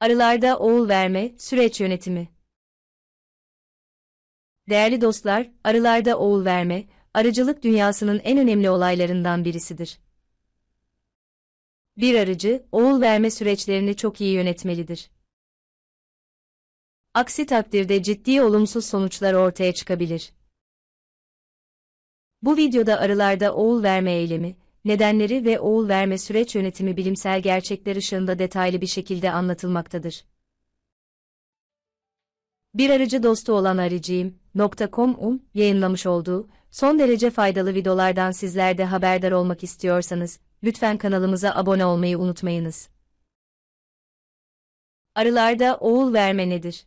Arılarda oğul verme, süreç yönetimi. Değerli dostlar, arılarda oğul verme, arıcılık dünyasının en önemli olaylarından birisidir. Bir arıcı, oğul verme süreçlerini çok iyi yönetmelidir. Aksi takdirde ciddi olumsuz sonuçlar ortaya çıkabilir. Bu videoda arılarda oğul verme eylemi, nedenleri ve oğul verme süreç yönetimi bilimsel gerçekler ışığında detaylı bir şekilde anlatılmaktadır. Bir arıcı dostu olan arıcıyım.com.um yayınlamış olduğu son derece faydalı videolardan sizler de haberdar olmak istiyorsanız lütfen kanalımıza abone olmayı unutmayınız. Arılarda oğul verme nedir?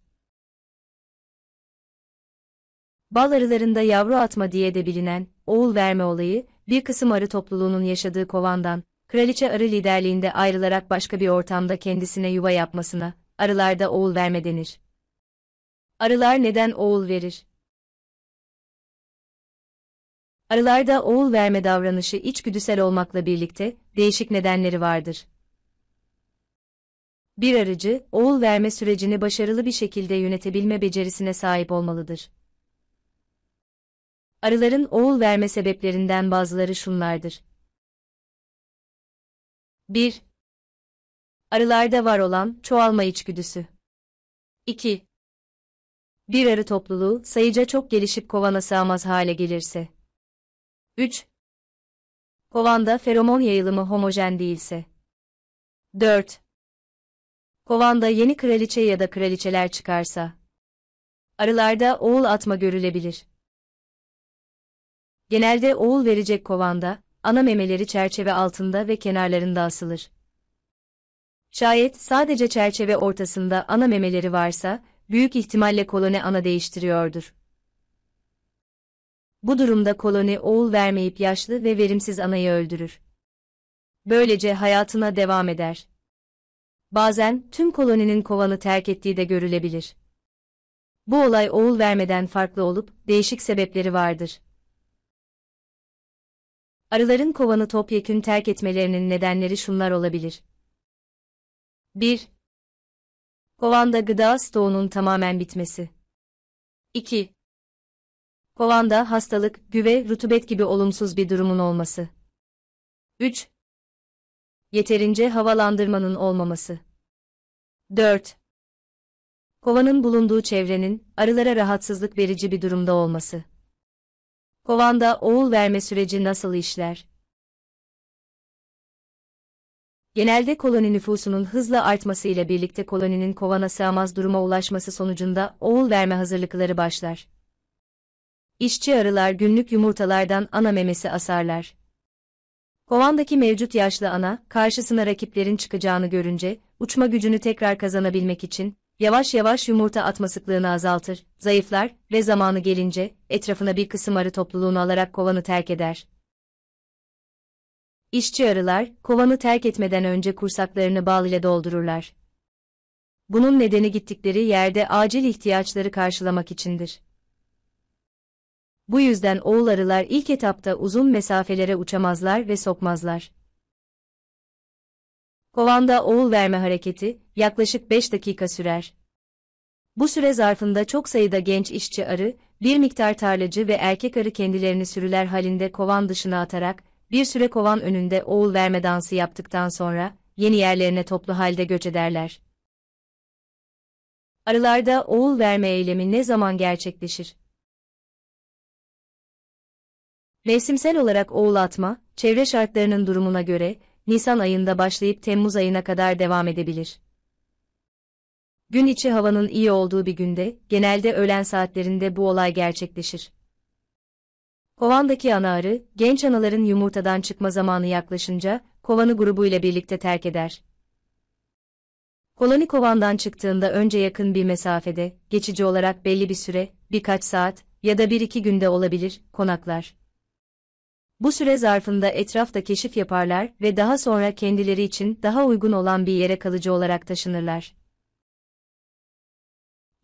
Bal arılarında yavru atma diye de bilinen oğul verme olayı bir kısım arı topluluğunun yaşadığı kovandan, kraliçe arı liderliğinde ayrılarak başka bir ortamda kendisine yuva yapmasına, arılarda oğul verme denir. Arılar neden oğul verir? Arılarda oğul verme davranışı içgüdüsel olmakla birlikte değişik nedenleri vardır. Bir arıcı, oğul verme sürecini başarılı bir şekilde yönetebilme becerisine sahip olmalıdır. Arıların oğul verme sebeplerinden bazıları şunlardır. 1. Arılarda var olan çoğalma içgüdüsü. 2. Bir arı topluluğu sayıca çok gelişip kovana sığamaz hale gelirse. 3. Kovanda feromon yayılımı homojen değilse. 4. Kovanda yeni kraliçe ya da kraliçeler çıkarsa. Arılarda oğul atma görülebilir. Genelde oğul verecek kovanda, ana memeleri çerçeve altında ve kenarlarında asılır. Şayet sadece çerçeve ortasında ana memeleri varsa, büyük ihtimalle koloni ana değiştiriyordur. Bu durumda koloni oğul vermeyip yaşlı ve verimsiz anayı öldürür. Böylece hayatına devam eder. Bazen tüm koloninin kovanı terk ettiği de görülebilir. Bu olay oğul vermeden farklı olup değişik sebepleri vardır arıların kovanı topyekün terk etmelerinin nedenleri şunlar olabilir. 1. Kovanda gıda stoğunun tamamen bitmesi. 2. Kovanda hastalık, güve, rutubet gibi olumsuz bir durumun olması. 3. Yeterince havalandırmanın olmaması. 4. Kovanın bulunduğu çevrenin arılara rahatsızlık verici bir durumda olması. Kovanda oğul verme süreci nasıl işler? Genelde koloni nüfusunun hızla artmasıyla birlikte koloninin kovana sığamaz duruma ulaşması sonucunda oğul verme hazırlıkları başlar. İşçi arılar günlük yumurtalardan ana memesi asarlar. Kovandaki mevcut yaşlı ana, karşısına rakiplerin çıkacağını görünce, uçma gücünü tekrar kazanabilmek için, Yavaş yavaş yumurta atma sıklığını azaltır, zayıflar ve zamanı gelince etrafına bir kısım arı topluluğunu alarak kovanı terk eder. İşçi arılar, kovanı terk etmeden önce kursaklarını bal ile doldururlar. Bunun nedeni gittikleri yerde acil ihtiyaçları karşılamak içindir. Bu yüzden oğul arılar ilk etapta uzun mesafelere uçamazlar ve sokmazlar. Kovanda oğul verme hareketi, yaklaşık 5 dakika sürer. Bu süre zarfında çok sayıda genç işçi arı, bir miktar tarlacı ve erkek arı kendilerini sürüler halinde kovan dışına atarak, bir süre kovan önünde oğul verme dansı yaptıktan sonra, yeni yerlerine toplu halde göç ederler. Arılarda oğul verme eylemi ne zaman gerçekleşir? Mevsimsel olarak oğul atma, çevre şartlarının durumuna göre, Nisan ayında başlayıp Temmuz ayına kadar devam edebilir. Gün içi havanın iyi olduğu bir günde, genelde öğlen saatlerinde bu olay gerçekleşir. Kovandaki ana arı, genç anaların yumurtadan çıkma zamanı yaklaşınca, kovanı grubuyla birlikte terk eder. Koloni kovandan çıktığında önce yakın bir mesafede, geçici olarak belli bir süre, birkaç saat ya da bir iki günde olabilir, konaklar. Bu süre zarfında etrafta keşif yaparlar ve daha sonra kendileri için daha uygun olan bir yere kalıcı olarak taşınırlar.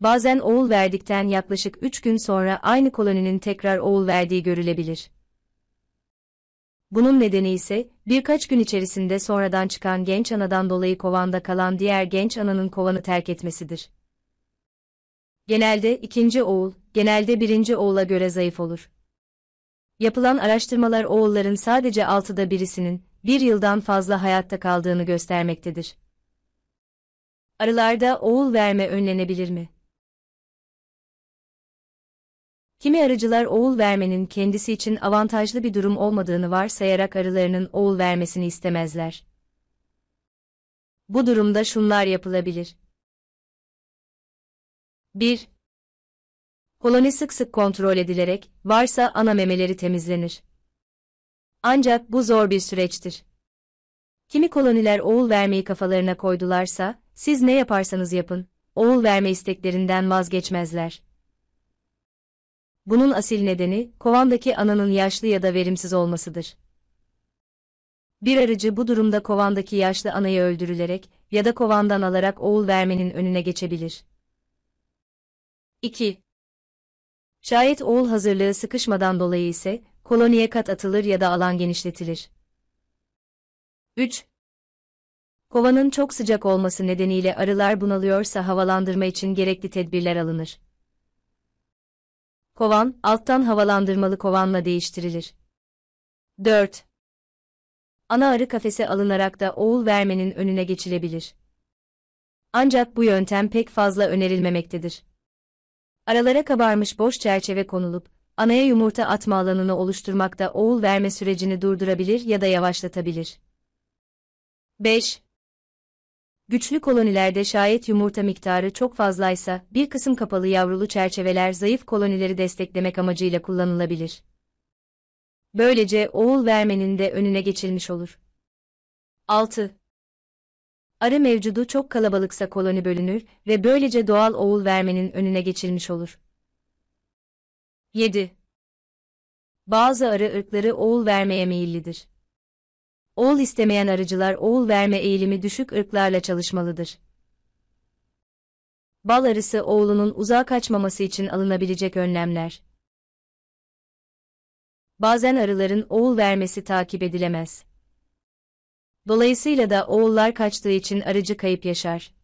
Bazen oğul verdikten yaklaşık 3 gün sonra aynı koloninin tekrar oğul verdiği görülebilir. Bunun nedeni ise, birkaç gün içerisinde sonradan çıkan genç anadan dolayı kovanda kalan diğer genç ananın kovanı terk etmesidir. Genelde ikinci oğul, genelde birinci oğula göre zayıf olur. Yapılan araştırmalar oğulların sadece altıda birisinin, bir yıldan fazla hayatta kaldığını göstermektedir. Arılarda oğul verme önlenebilir mi? Kimi arıcılar oğul vermenin kendisi için avantajlı bir durum olmadığını varsayarak arılarının oğul vermesini istemezler. Bu durumda şunlar yapılabilir. 1. Koloni sık sık kontrol edilerek, varsa ana memeleri temizlenir. Ancak bu zor bir süreçtir. Kimi koloniler oğul vermeyi kafalarına koydularsa, siz ne yaparsanız yapın, oğul verme isteklerinden vazgeçmezler. Bunun asil nedeni, kovandaki ananın yaşlı ya da verimsiz olmasıdır. Bir arıcı bu durumda kovandaki yaşlı anayı öldürülerek ya da kovandan alarak oğul vermenin önüne geçebilir. 2. Şayet oğul hazırlığı sıkışmadan dolayı ise, koloniye kat atılır ya da alan genişletilir. 3. Kovanın çok sıcak olması nedeniyle arılar bunalıyorsa havalandırma için gerekli tedbirler alınır. Kovan, alttan havalandırmalı kovanla değiştirilir. 4. Ana arı kafese alınarak da oğul vermenin önüne geçilebilir. Ancak bu yöntem pek fazla önerilmemektedir. Aralara kabarmış boş çerçeve konulup, anaya yumurta atma alanını oluşturmak da oğul verme sürecini durdurabilir ya da yavaşlatabilir. 5. Güçlü kolonilerde şayet yumurta miktarı çok fazlaysa, bir kısım kapalı yavrulu çerçeveler zayıf kolonileri desteklemek amacıyla kullanılabilir. Böylece oğul vermenin de önüne geçilmiş olur. 6. Arı mevcudu çok kalabalıksa koloni bölünür ve böylece doğal oğul vermenin önüne geçilmiş olur. 7. Bazı arı ırkları oğul vermeye meyillidir oğul istemeyen arıcılar oğul verme eğilimi düşük ırklarla çalışmalıdır. Bal arısı oğlunun uzağa kaçmaması için alınabilecek önlemler. Bazen arıların oğul vermesi takip edilemez. Dolayısıyla da oğullar kaçtığı için arıcı kayıp yaşar.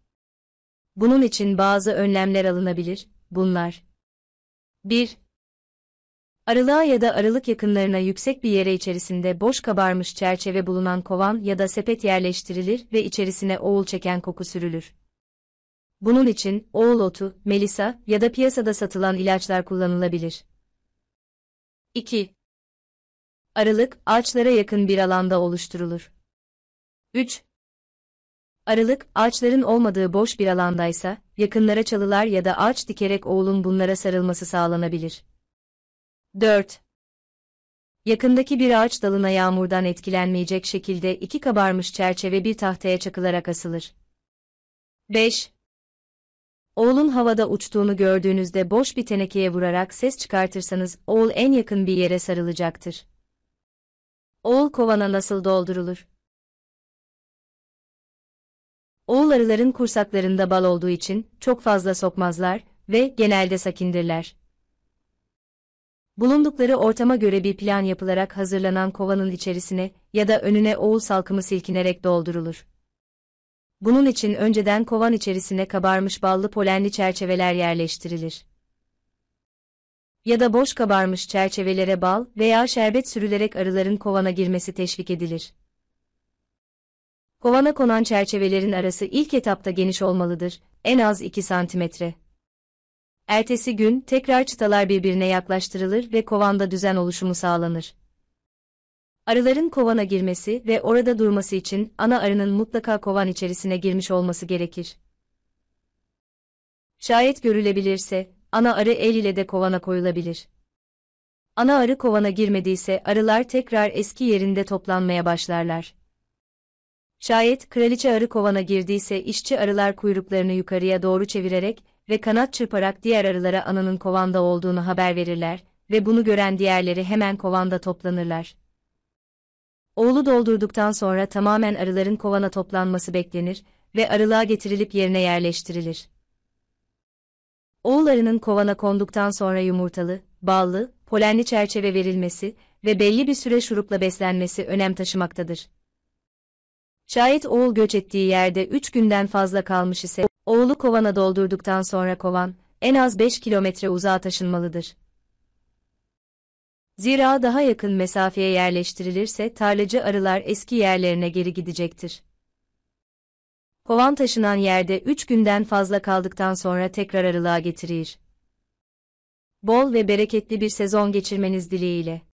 Bunun için bazı önlemler alınabilir, bunlar. 1. Aralığa ya da aralık yakınlarına yüksek bir yere içerisinde boş kabarmış çerçeve bulunan kovan ya da sepet yerleştirilir ve içerisine oğul çeken koku sürülür. Bunun için oğul otu, melisa ya da piyasada satılan ilaçlar kullanılabilir. 2. Aralık, ağaçlara yakın bir alanda oluşturulur. 3. Aralık, ağaçların olmadığı boş bir alandaysa, yakınlara çalılar ya da ağaç dikerek oğulun bunlara sarılması sağlanabilir. 4. Yakındaki bir ağaç dalına yağmurdan etkilenmeyecek şekilde iki kabarmış çerçeve bir tahtaya çakılarak asılır. 5. Oğlun havada uçtuğunu gördüğünüzde boş bir tenekeye vurarak ses çıkartırsanız oğul en yakın bir yere sarılacaktır. Oğul kovana nasıl doldurulur? Oğul arıların kursaklarında bal olduğu için çok fazla sokmazlar ve genelde sakindirler. Bulundukları ortama göre bir plan yapılarak hazırlanan kovanın içerisine ya da önüne oğul salkımı silkinerek doldurulur. Bunun için önceden kovan içerisine kabarmış ballı polenli çerçeveler yerleştirilir. Ya da boş kabarmış çerçevelere bal veya şerbet sürülerek arıların kovana girmesi teşvik edilir. Kovana konan çerçevelerin arası ilk etapta geniş olmalıdır, en az 2 santimetre. Ertesi gün tekrar çıtalar birbirine yaklaştırılır ve kovanda düzen oluşumu sağlanır. Arıların kovana girmesi ve orada durması için ana arının mutlaka kovan içerisine girmiş olması gerekir. Şayet görülebilirse, ana arı el ile de kovana koyulabilir. Ana arı kovana girmediyse arılar tekrar eski yerinde toplanmaya başlarlar. Şayet kraliçe arı kovana girdiyse işçi arılar kuyruklarını yukarıya doğru çevirerek ve kanat çırparak diğer arılara ananın kovanda olduğunu haber verirler ve bunu gören diğerleri hemen kovanda toplanırlar. Oğlu doldurduktan sonra tamamen arıların kovana toplanması beklenir ve arılığa getirilip yerine yerleştirilir. Oğul arının kovana konduktan sonra yumurtalı, ballı, polenli çerçeve verilmesi ve belli bir süre şurupla beslenmesi önem taşımaktadır. Şayet oğul göç ettiği yerde 3 günden fazla kalmış ise Oğlu kovana doldurduktan sonra kovan, en az 5 kilometre uzağa taşınmalıdır. Zira daha yakın mesafeye yerleştirilirse tarlacı arılar eski yerlerine geri gidecektir. Kovan taşınan yerde 3 günden fazla kaldıktan sonra tekrar arılığa getirir. Bol ve bereketli bir sezon geçirmeniz dileğiyle.